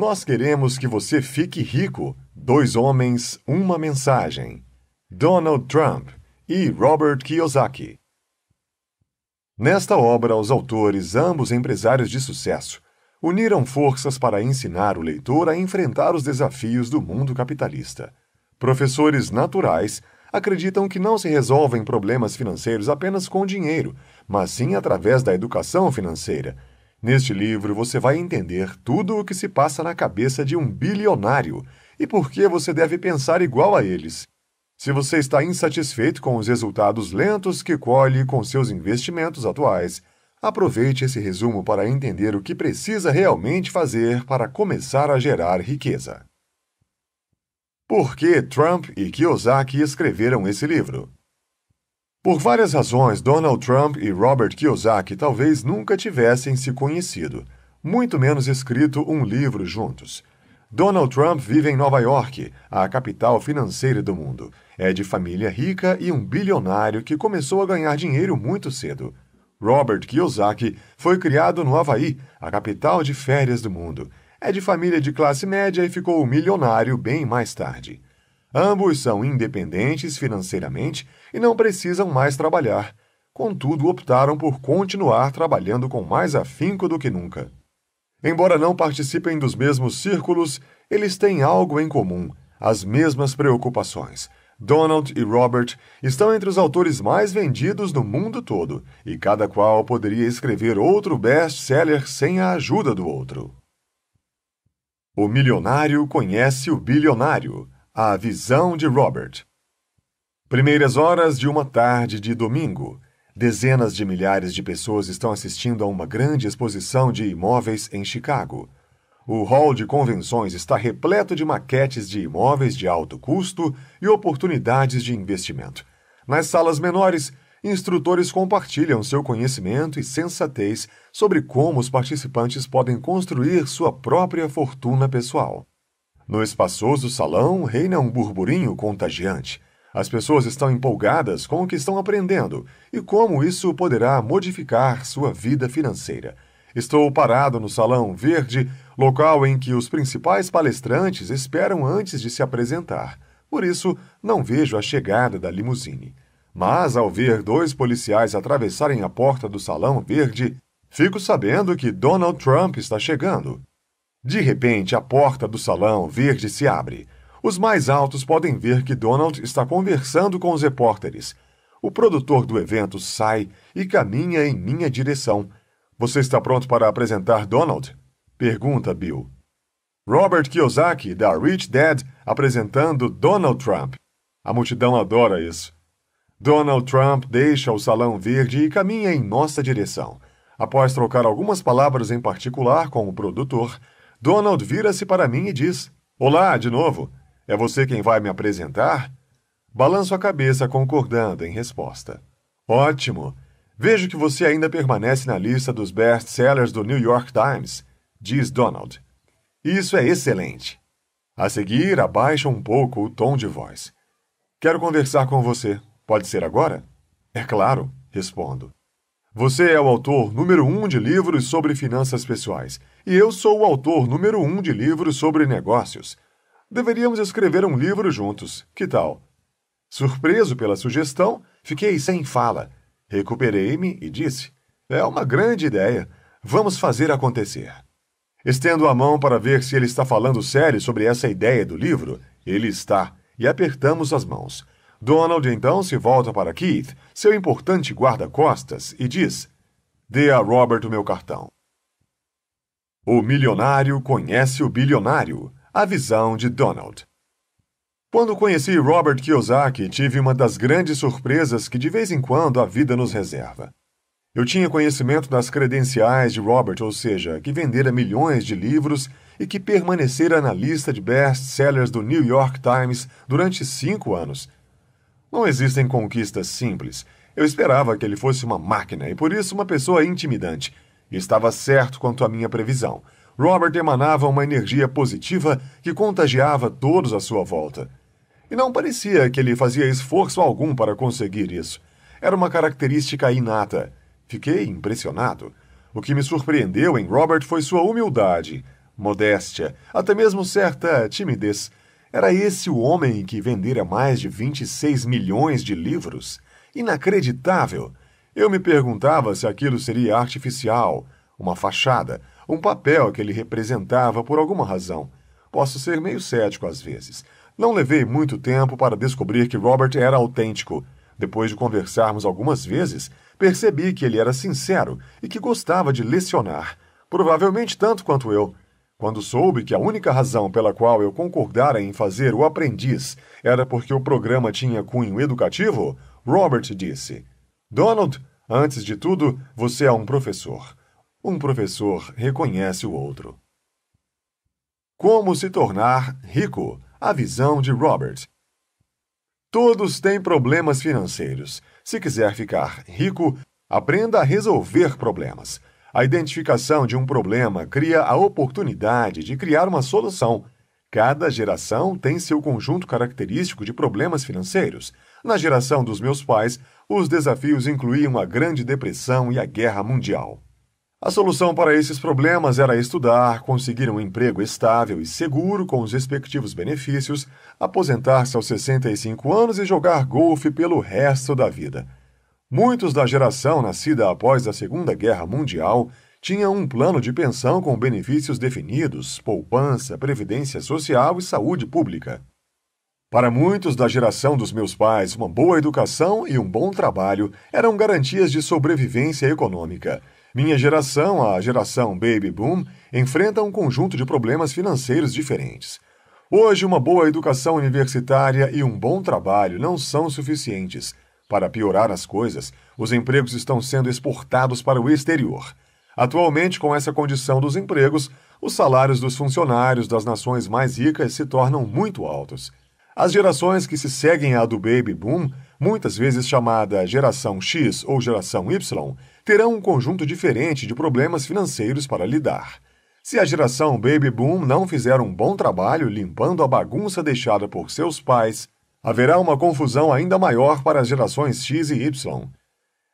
Nós queremos que você fique rico. Dois homens, uma mensagem. Donald Trump e Robert Kiyosaki. Nesta obra, os autores, ambos empresários de sucesso, uniram forças para ensinar o leitor a enfrentar os desafios do mundo capitalista. Professores naturais acreditam que não se resolvem problemas financeiros apenas com dinheiro, mas sim através da educação financeira, Neste livro você vai entender tudo o que se passa na cabeça de um bilionário e por que você deve pensar igual a eles. Se você está insatisfeito com os resultados lentos que colhe com seus investimentos atuais, aproveite esse resumo para entender o que precisa realmente fazer para começar a gerar riqueza. Por que Trump e Kiyosaki escreveram esse livro? Por várias razões, Donald Trump e Robert Kiyosaki talvez nunca tivessem se conhecido, muito menos escrito um livro juntos. Donald Trump vive em Nova York, a capital financeira do mundo. É de família rica e um bilionário que começou a ganhar dinheiro muito cedo. Robert Kiyosaki foi criado no Havaí, a capital de férias do mundo. É de família de classe média e ficou milionário bem mais tarde. Ambos são independentes financeiramente e não precisam mais trabalhar. Contudo, optaram por continuar trabalhando com mais afinco do que nunca. Embora não participem dos mesmos círculos, eles têm algo em comum: as mesmas preocupações. Donald e Robert estão entre os autores mais vendidos no mundo todo, e cada qual poderia escrever outro best-seller sem a ajuda do outro. O milionário conhece o bilionário. A visão de Robert. Primeiras horas de uma tarde de domingo. Dezenas de milhares de pessoas estão assistindo a uma grande exposição de imóveis em Chicago. O hall de convenções está repleto de maquetes de imóveis de alto custo e oportunidades de investimento. Nas salas menores, instrutores compartilham seu conhecimento e sensatez sobre como os participantes podem construir sua própria fortuna pessoal. No espaçoso salão reina um burburinho contagiante. As pessoas estão empolgadas com o que estão aprendendo e como isso poderá modificar sua vida financeira. Estou parado no Salão Verde, local em que os principais palestrantes esperam antes de se apresentar. Por isso, não vejo a chegada da limusine. Mas, ao ver dois policiais atravessarem a porta do Salão Verde, fico sabendo que Donald Trump está chegando. De repente, a porta do salão verde se abre. Os mais altos podem ver que Donald está conversando com os repórteres. O produtor do evento sai e caminha em minha direção. Você está pronto para apresentar Donald? Pergunta Bill. Robert Kiyosaki, da Rich Dad, apresentando Donald Trump. A multidão adora isso. Donald Trump deixa o Salão Verde e caminha em nossa direção. Após trocar algumas palavras em particular com o produtor, Donald vira-se para mim e diz: Olá, de novo. É você quem vai me apresentar? Balanço a cabeça, concordando em resposta. Ótimo! Vejo que você ainda permanece na lista dos best sellers do New York Times, diz Donald. Isso é excelente. A seguir, abaixa um pouco o tom de voz. Quero conversar com você. Pode ser agora? É claro, respondo. Você é o autor número um de livros sobre finanças pessoais e eu sou o autor número um de livros sobre negócios. Deveríamos escrever um livro juntos, que tal? Surpreso pela sugestão, fiquei sem fala. Recuperei-me e disse: É uma grande ideia. Vamos fazer acontecer. Estendo a mão para ver se ele está falando sério sobre essa ideia do livro, ele está, e apertamos as mãos. Donald então se volta para Keith, seu importante guarda-costas, e diz: Dê a Robert o meu cartão. O milionário conhece o bilionário, a visão de Donald. Quando conheci Robert Kiyosaki, tive uma das grandes surpresas que de vez em quando a vida nos reserva. Eu tinha conhecimento das credenciais de Robert, ou seja, que vendera milhões de livros e que permanecera na lista de best-sellers do New York Times durante cinco anos, não existem conquistas simples. Eu esperava que ele fosse uma máquina e por isso uma pessoa intimidante. E estava certo quanto à minha previsão. Robert emanava uma energia positiva que contagiava todos à sua volta. E não parecia que ele fazia esforço algum para conseguir isso. Era uma característica inata. Fiquei impressionado. O que me surpreendeu em Robert foi sua humildade, modéstia, até mesmo certa timidez, era esse o homem que vendera mais de 26 milhões de livros? Inacreditável! Eu me perguntava se aquilo seria artificial, uma fachada, um papel que ele representava por alguma razão. Posso ser meio cético às vezes. Não levei muito tempo para descobrir que Robert era autêntico. Depois de conversarmos algumas vezes, percebi que ele era sincero e que gostava de lecionar, provavelmente tanto quanto eu. Quando soube que a única razão pela qual eu concordara em fazer o aprendiz era porque o programa tinha cunho educativo, Robert disse: Donald, antes de tudo, você é um professor. Um professor reconhece o outro. Como se tornar rico? A visão de Robert. Todos têm problemas financeiros. Se quiser ficar rico, aprenda a resolver problemas. A identificação de um problema cria a oportunidade de criar uma solução. Cada geração tem seu conjunto característico de problemas financeiros. Na geração dos meus pais, os desafios incluíam a Grande Depressão e a Guerra Mundial. A solução para esses problemas era estudar, conseguir um emprego estável e seguro com os respectivos benefícios, aposentar-se aos 65 anos e jogar golfe pelo resto da vida. Muitos da geração nascida após a Segunda Guerra Mundial tinham um plano de pensão com benefícios definidos, poupança, previdência social e saúde pública. Para muitos da geração dos meus pais, uma boa educação e um bom trabalho eram garantias de sobrevivência econômica. Minha geração, a geração Baby Boom, enfrenta um conjunto de problemas financeiros diferentes. Hoje, uma boa educação universitária e um bom trabalho não são suficientes para piorar as coisas, os empregos estão sendo exportados para o exterior. Atualmente, com essa condição dos empregos, os salários dos funcionários das nações mais ricas se tornam muito altos. As gerações que se seguem à do baby boom, muitas vezes chamada geração X ou geração Y, terão um conjunto diferente de problemas financeiros para lidar. Se a geração baby boom não fizer um bom trabalho limpando a bagunça deixada por seus pais, haverá uma confusão ainda maior para as gerações X e Y.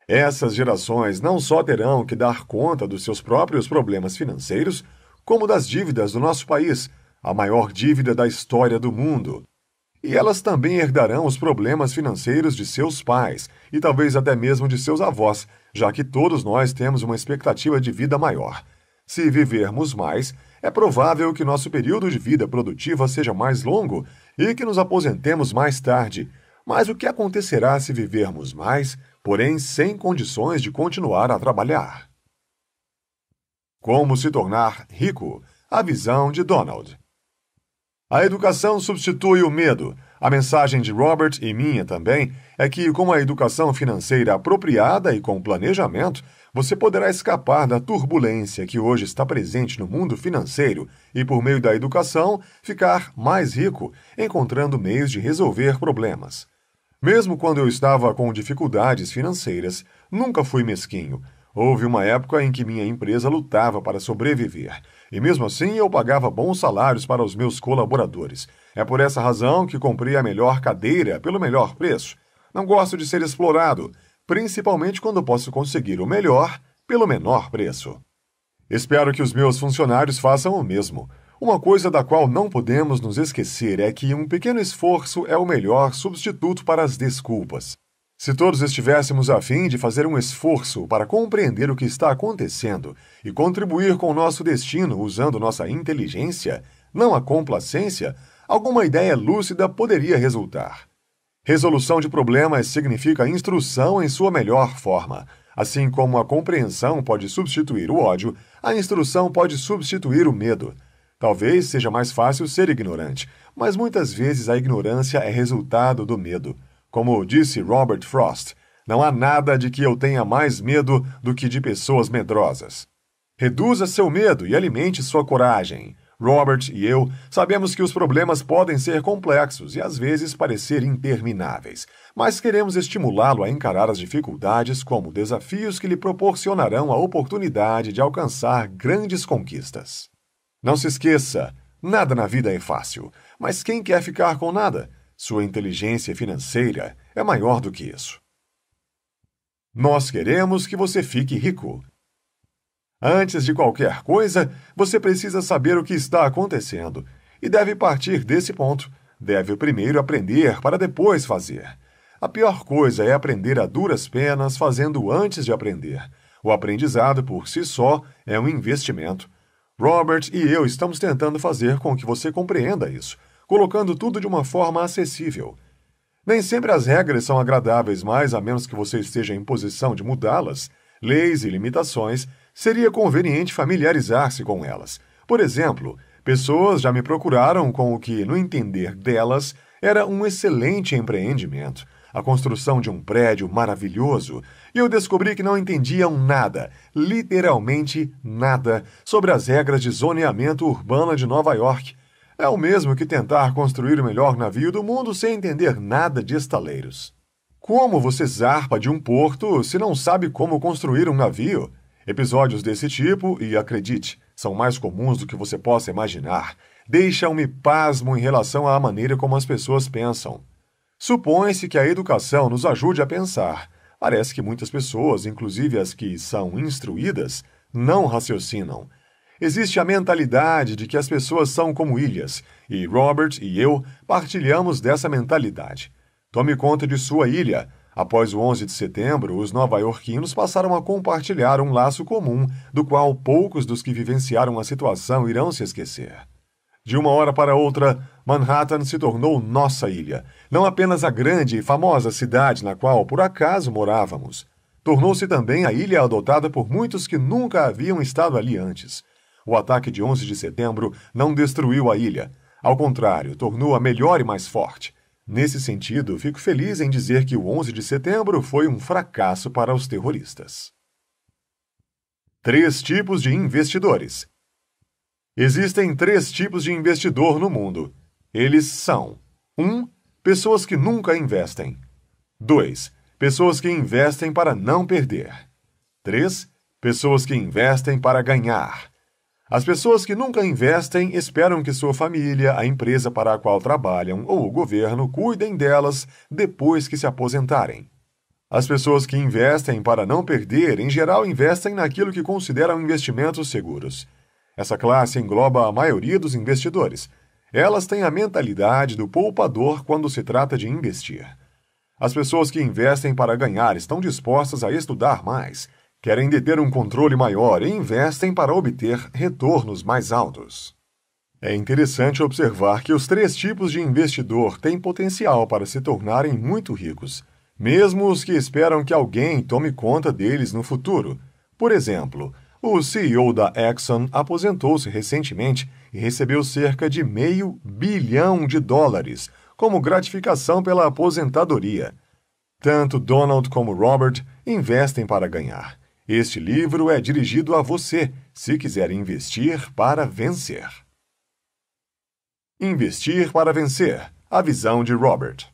Essas gerações não só terão que dar conta dos seus próprios problemas financeiros, como das dívidas do nosso país, a maior dívida da história do mundo. E elas também herdarão os problemas financeiros de seus pais e talvez até mesmo de seus avós, já que todos nós temos uma expectativa de vida maior. Se vivermos mais, é provável que nosso período de vida produtiva seja mais longo e que nos aposentemos mais tarde. Mas o que acontecerá se vivermos mais, porém sem condições de continuar a trabalhar? Como se tornar rico? A visão de Donald. A educação substitui o medo. A mensagem de Robert e minha também é que, com a educação financeira apropriada e com planejamento, você poderá escapar da turbulência que hoje está presente no mundo financeiro e, por meio da educação, ficar mais rico, encontrando meios de resolver problemas. Mesmo quando eu estava com dificuldades financeiras, nunca fui mesquinho. Houve uma época em que minha empresa lutava para sobreviver, e mesmo assim eu pagava bons salários para os meus colaboradores. É por essa razão que comprei a melhor cadeira pelo melhor preço. Não gosto de ser explorado, principalmente quando posso conseguir o melhor pelo menor preço. Espero que os meus funcionários façam o mesmo. Uma coisa da qual não podemos nos esquecer é que um pequeno esforço é o melhor substituto para as desculpas. Se todos estivéssemos a fim de fazer um esforço para compreender o que está acontecendo e contribuir com o nosso destino usando nossa inteligência, não a complacência, alguma ideia lúcida poderia resultar. Resolução de problemas significa instrução em sua melhor forma. Assim como a compreensão pode substituir o ódio, a instrução pode substituir o medo. Talvez seja mais fácil ser ignorante, mas muitas vezes a ignorância é resultado do medo. Como disse Robert Frost, não há nada de que eu tenha mais medo do que de pessoas medrosas. Reduza seu medo e alimente sua coragem. Robert e eu sabemos que os problemas podem ser complexos e às vezes parecer intermináveis, mas queremos estimulá-lo a encarar as dificuldades como desafios que lhe proporcionarão a oportunidade de alcançar grandes conquistas. Não se esqueça, nada na vida é fácil, mas quem quer ficar com nada? Sua inteligência financeira é maior do que isso. Nós queremos que você fique rico. Antes de qualquer coisa, você precisa saber o que está acontecendo e deve partir desse ponto. Deve primeiro aprender para depois fazer. A pior coisa é aprender a duras penas fazendo antes de aprender. O aprendizado por si só é um investimento. Robert e eu estamos tentando fazer com que você compreenda isso, colocando tudo de uma forma acessível. Nem sempre as regras são agradáveis, mas a menos que você esteja em posição de mudá-las, leis e limitações seria conveniente familiarizar-se com elas. Por exemplo, pessoas já me procuraram com o que, no entender delas, era um excelente empreendimento a construção de um prédio maravilhoso, e eu descobri que não entendiam nada, literalmente nada, sobre as regras de zoneamento urbano de Nova York. É o mesmo que tentar construir o melhor navio do mundo sem entender nada de estaleiros. Como você zarpa de um porto se não sabe como construir um navio? Episódios desse tipo, e acredite, são mais comuns do que você possa imaginar, deixam-me pasmo em relação à maneira como as pessoas pensam. Supõe-se que a educação nos ajude a pensar. Parece que muitas pessoas, inclusive as que são instruídas, não raciocinam. Existe a mentalidade de que as pessoas são como ilhas, e Robert e eu partilhamos dessa mentalidade. Tome conta de sua ilha, Após o 11 de setembro, os nova-iorquinos passaram a compartilhar um laço comum, do qual poucos dos que vivenciaram a situação irão se esquecer. De uma hora para outra, Manhattan se tornou nossa ilha, não apenas a grande e famosa cidade na qual, por acaso, morávamos. Tornou-se também a ilha adotada por muitos que nunca haviam estado ali antes. O ataque de 11 de setembro não destruiu a ilha. Ao contrário, tornou-a melhor e mais forte. Nesse sentido, fico feliz em dizer que o 11 de setembro foi um fracasso para os terroristas. Três tipos de investidores. Existem três tipos de investidor no mundo. Eles são: 1. Um, pessoas que nunca investem. 2. Pessoas que investem para não perder. 3. Pessoas que investem para ganhar. As pessoas que nunca investem esperam que sua família, a empresa para a qual trabalham ou o governo cuidem delas depois que se aposentarem. As pessoas que investem para não perder, em geral, investem naquilo que consideram investimentos seguros. Essa classe engloba a maioria dos investidores. Elas têm a mentalidade do poupador quando se trata de investir. As pessoas que investem para ganhar estão dispostas a estudar mais, querem deter um controle maior e investem para obter retornos mais altos. É interessante observar que os três tipos de investidor têm potencial para se tornarem muito ricos, mesmo os que esperam que alguém tome conta deles no futuro. Por exemplo, o CEO da Exxon aposentou-se recentemente e recebeu cerca de meio bilhão de dólares como gratificação pela aposentadoria. Tanto Donald como Robert investem para ganhar este livro é dirigido a você, se quiser investir para vencer. Investir para vencer a visão de Robert.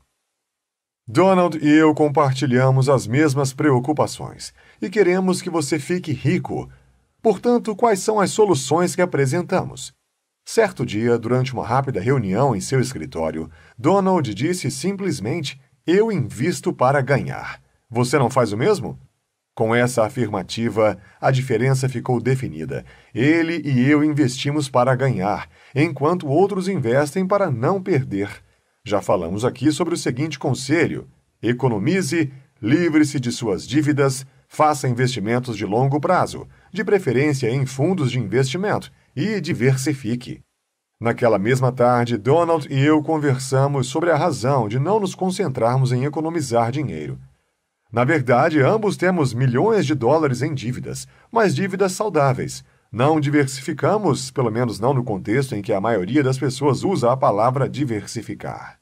Donald e eu compartilhamos as mesmas preocupações e queremos que você fique rico. Portanto, quais são as soluções que apresentamos? Certo dia, durante uma rápida reunião em seu escritório, Donald disse simplesmente: Eu invisto para ganhar. Você não faz o mesmo? Com essa afirmativa, a diferença ficou definida. Ele e eu investimos para ganhar, enquanto outros investem para não perder. Já falamos aqui sobre o seguinte conselho: economize, livre-se de suas dívidas, faça investimentos de longo prazo, de preferência em fundos de investimento, e diversifique. Naquela mesma tarde, Donald e eu conversamos sobre a razão de não nos concentrarmos em economizar dinheiro. Na verdade, ambos temos milhões de dólares em dívidas, mas dívidas saudáveis. Não diversificamos, pelo menos não no contexto em que a maioria das pessoas usa a palavra diversificar.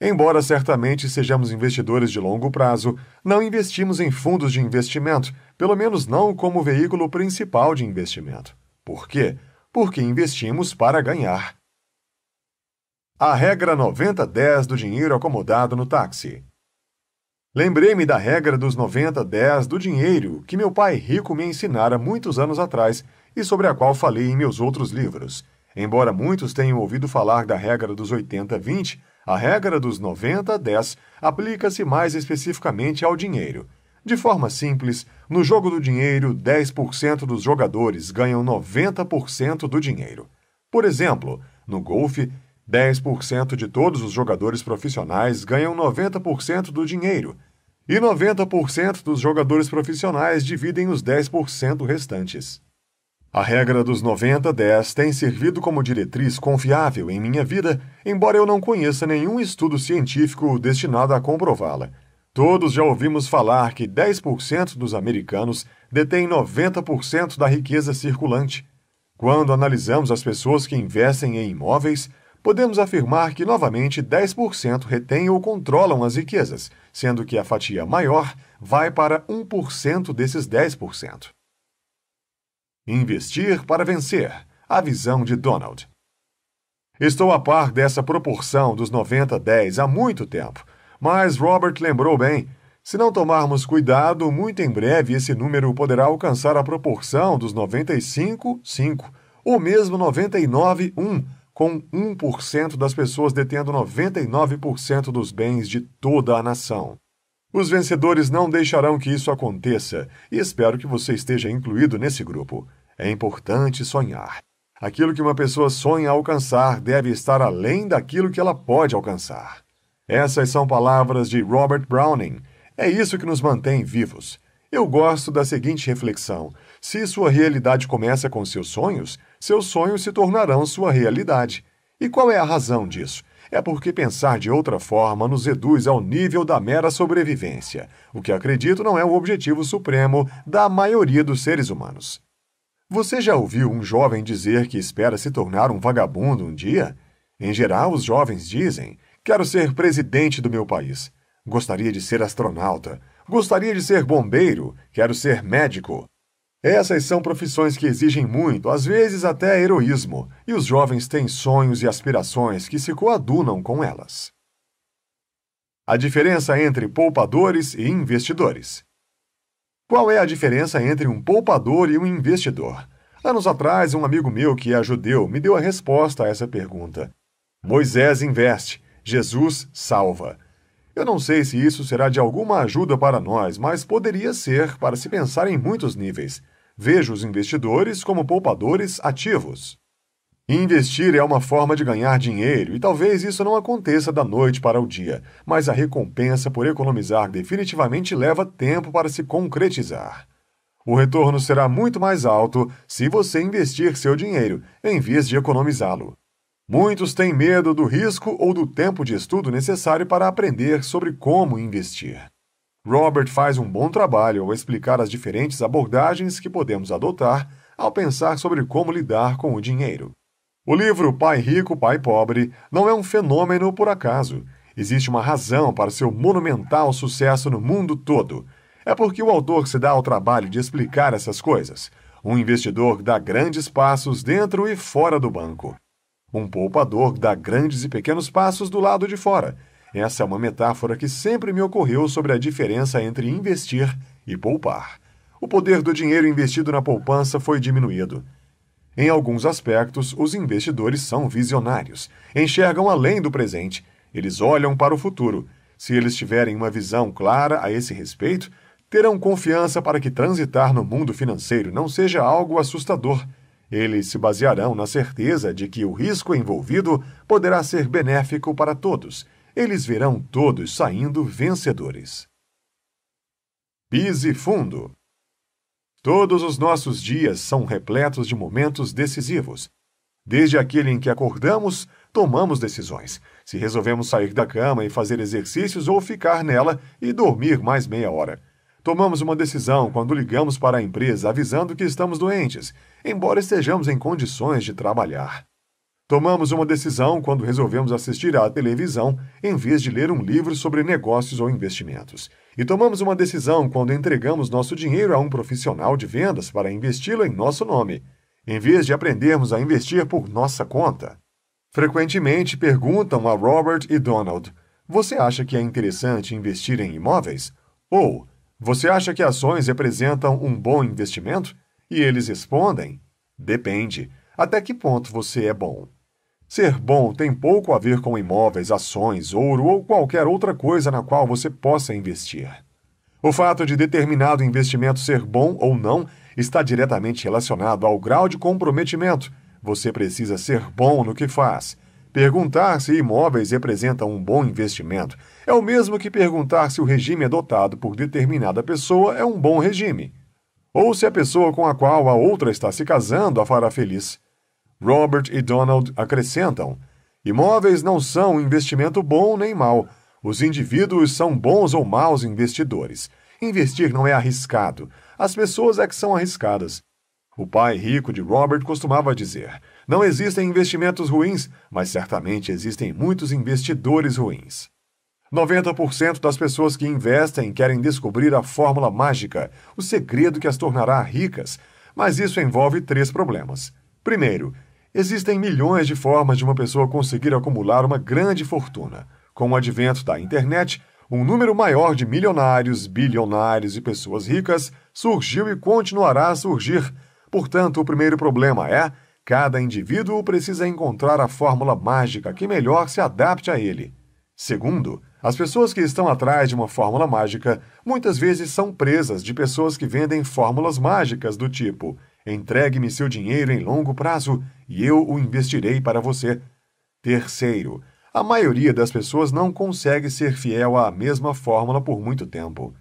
Embora certamente sejamos investidores de longo prazo, não investimos em fundos de investimento, pelo menos não como veículo principal de investimento. Por quê? Porque investimos para ganhar. A regra 90-10 do dinheiro acomodado no táxi. Lembrei-me da regra dos 90-10 do dinheiro que meu pai rico me ensinara muitos anos atrás e sobre a qual falei em meus outros livros. Embora muitos tenham ouvido falar da regra dos 80-20, a regra dos 90-10 aplica-se mais especificamente ao dinheiro. De forma simples, no jogo do dinheiro, 10% dos jogadores ganham 90% do dinheiro. Por exemplo, no golfe, 10% de todos os jogadores profissionais ganham 90% do dinheiro, e 90% dos jogadores profissionais dividem os 10% restantes. A regra dos 90-10 tem servido como diretriz confiável em minha vida, embora eu não conheça nenhum estudo científico destinado a comprová-la. Todos já ouvimos falar que 10% dos americanos detêm 90% da riqueza circulante. Quando analisamos as pessoas que investem em imóveis, podemos afirmar que novamente 10% retêm ou controlam as riquezas, sendo que a fatia maior vai para 1% desses 10%. Investir para vencer a visão de Donald. Estou a par dessa proporção dos 90-10 há muito tempo, mas Robert lembrou bem. Se não tomarmos cuidado, muito em breve esse número poderá alcançar a proporção dos 95-5, ou mesmo 99-1, com 1% das pessoas detendo 99% dos bens de toda a nação. Os vencedores não deixarão que isso aconteça e espero que você esteja incluído nesse grupo. É importante sonhar. Aquilo que uma pessoa sonha alcançar deve estar além daquilo que ela pode alcançar. Essas são palavras de Robert Browning. É isso que nos mantém vivos. Eu gosto da seguinte reflexão: se sua realidade começa com seus sonhos, seus sonhos se tornarão sua realidade. E qual é a razão disso? É porque pensar de outra forma nos reduz ao nível da mera sobrevivência, o que acredito não é o objetivo supremo da maioria dos seres humanos. Você já ouviu um jovem dizer que espera se tornar um vagabundo um dia? Em geral, os jovens dizem: Quero ser presidente do meu país. Gostaria de ser astronauta. Gostaria de ser bombeiro. Quero ser médico. Essas são profissões que exigem muito, às vezes até heroísmo, e os jovens têm sonhos e aspirações que se coadunam com elas. A diferença entre poupadores e investidores. Qual é a diferença entre um poupador e um investidor? Anos atrás, um amigo meu que é judeu me deu a resposta a essa pergunta. Moisés investe, Jesus salva. Eu não sei se isso será de alguma ajuda para nós, mas poderia ser para se pensar em muitos níveis. Vejo os investidores como poupadores ativos. Investir é uma forma de ganhar dinheiro e talvez isso não aconteça da noite para o dia, mas a recompensa por economizar definitivamente leva tempo para se concretizar. O retorno será muito mais alto se você investir seu dinheiro em vez de economizá-lo. Muitos têm medo do risco ou do tempo de estudo necessário para aprender sobre como investir. Robert faz um bom trabalho ao explicar as diferentes abordagens que podemos adotar ao pensar sobre como lidar com o dinheiro. O livro Pai Rico, Pai Pobre não é um fenômeno por acaso. Existe uma razão para seu monumental sucesso no mundo todo. É porque o autor se dá ao trabalho de explicar essas coisas. Um investidor dá grandes passos dentro e fora do banco. Um poupador dá grandes e pequenos passos do lado de fora essa é uma metáfora que sempre me ocorreu sobre a diferença entre investir e poupar. O poder do dinheiro investido na poupança foi diminuído. Em alguns aspectos, os investidores são visionários, enxergam além do presente, eles olham para o futuro. Se eles tiverem uma visão clara a esse respeito, terão confiança para que transitar no mundo financeiro não seja algo assustador. Eles se basearão na certeza de que o risco envolvido poderá ser benéfico para todos eles virão todos saindo vencedores. Pise fundo. Todos os nossos dias são repletos de momentos decisivos. Desde aquele em que acordamos, tomamos decisões. Se resolvemos sair da cama e fazer exercícios ou ficar nela e dormir mais meia hora. Tomamos uma decisão quando ligamos para a empresa avisando que estamos doentes, embora estejamos em condições de trabalhar. Tomamos uma decisão quando resolvemos assistir à televisão em vez de ler um livro sobre negócios ou investimentos. E tomamos uma decisão quando entregamos nosso dinheiro a um profissional de vendas para investi-lo em nosso nome, em vez de aprendermos a investir por nossa conta. Frequentemente perguntam a Robert e Donald: Você acha que é interessante investir em imóveis? Ou Você acha que ações representam um bom investimento? E eles respondem: Depende. Até que ponto você é bom? Ser bom tem pouco a ver com imóveis, ações, ouro ou qualquer outra coisa na qual você possa investir. O fato de determinado investimento ser bom ou não está diretamente relacionado ao grau de comprometimento. Você precisa ser bom no que faz. Perguntar se imóveis representam um bom investimento é o mesmo que perguntar se o regime adotado por determinada pessoa é um bom regime, ou se a pessoa com a qual a outra está se casando a fará feliz. Robert e Donald acrescentam: imóveis não são investimento bom nem mau. Os indivíduos são bons ou maus investidores. Investir não é arriscado. As pessoas é que são arriscadas. O pai rico de Robert costumava dizer: Não existem investimentos ruins, mas certamente existem muitos investidores ruins. 90% das pessoas que investem querem descobrir a fórmula mágica, o segredo que as tornará ricas, mas isso envolve três problemas. Primeiro, existem milhões de formas de uma pessoa conseguir acumular uma grande fortuna. Com o advento da internet, um número maior de milionários, bilionários e pessoas ricas surgiu e continuará a surgir. Portanto, o primeiro problema é: cada indivíduo precisa encontrar a fórmula mágica que melhor se adapte a ele. Segundo, as pessoas que estão atrás de uma fórmula mágica muitas vezes são presas de pessoas que vendem fórmulas mágicas do tipo Entregue-me seu dinheiro em longo prazo e eu o investirei para você. Terceiro, a maioria das pessoas não consegue ser fiel à mesma fórmula por muito tempo.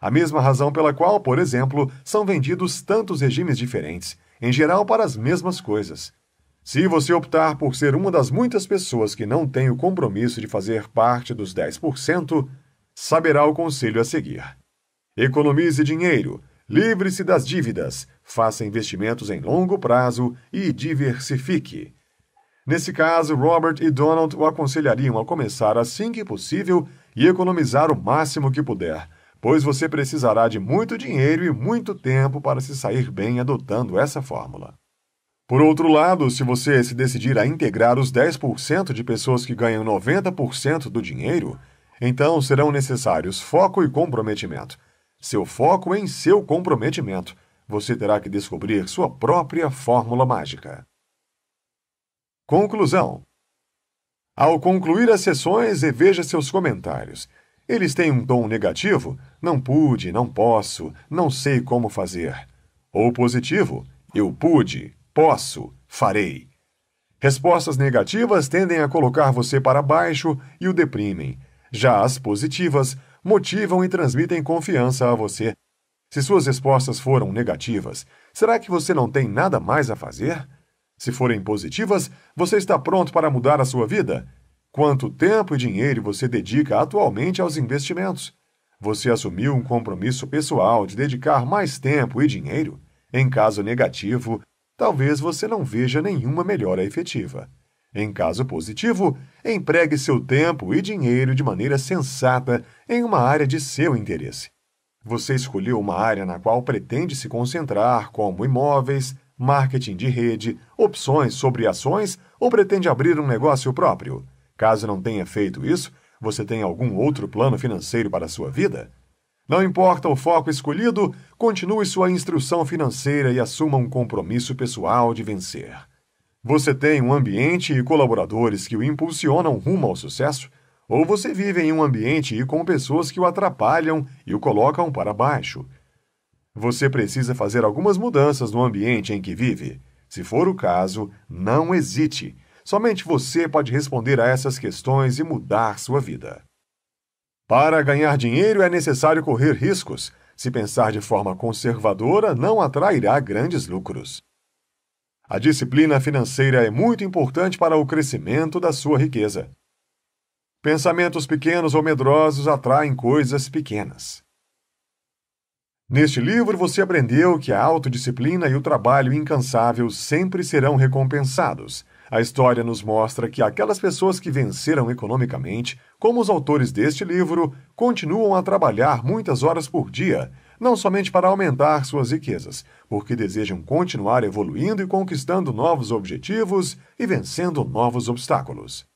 A mesma razão pela qual, por exemplo, são vendidos tantos regimes diferentes, em geral para as mesmas coisas. Se você optar por ser uma das muitas pessoas que não tem o compromisso de fazer parte dos 10%, saberá o conselho a seguir. Economize dinheiro, livre-se das dívidas, faça investimentos em longo prazo e diversifique. Nesse caso, Robert e Donald o aconselhariam a começar assim que possível e economizar o máximo que puder, pois você precisará de muito dinheiro e muito tempo para se sair bem adotando essa fórmula. Por outro lado, se você se decidir a integrar os 10% de pessoas que ganham 90% do dinheiro, então serão necessários foco e comprometimento. Seu foco em seu comprometimento você terá que descobrir sua própria fórmula mágica. Conclusão: Ao concluir as sessões, veja seus comentários. Eles têm um tom negativo? Não pude, não posso, não sei como fazer. Ou positivo? Eu pude, posso, farei. Respostas negativas tendem a colocar você para baixo e o deprimem. Já as positivas motivam e transmitem confiança a você se suas respostas foram negativas, será que você não tem nada mais a fazer? Se forem positivas, você está pronto para mudar a sua vida? Quanto tempo e dinheiro você dedica atualmente aos investimentos? Você assumiu um compromisso pessoal de dedicar mais tempo e dinheiro? Em caso negativo, talvez você não veja nenhuma melhora efetiva. Em caso positivo, empregue seu tempo e dinheiro de maneira sensata em uma área de seu interesse. Você escolheu uma área na qual pretende se concentrar, como imóveis, marketing de rede, opções sobre ações ou pretende abrir um negócio próprio. Caso não tenha feito isso, você tem algum outro plano financeiro para a sua vida? Não importa o foco escolhido, continue sua instrução financeira e assuma um compromisso pessoal de vencer. Você tem um ambiente e colaboradores que o impulsionam rumo ao sucesso? Ou você vive em um ambiente e com pessoas que o atrapalham e o colocam para baixo. Você precisa fazer algumas mudanças no ambiente em que vive. Se for o caso, não hesite. Somente você pode responder a essas questões e mudar sua vida. Para ganhar dinheiro é necessário correr riscos. Se pensar de forma conservadora, não atrairá grandes lucros. A disciplina financeira é muito importante para o crescimento da sua riqueza. Pensamentos pequenos ou medrosos atraem coisas pequenas. Neste livro, você aprendeu que a autodisciplina e o trabalho incansável sempre serão recompensados. A história nos mostra que aquelas pessoas que venceram economicamente, como os autores deste livro, continuam a trabalhar muitas horas por dia, não somente para aumentar suas riquezas, porque desejam continuar evoluindo e conquistando novos objetivos e vencendo novos obstáculos.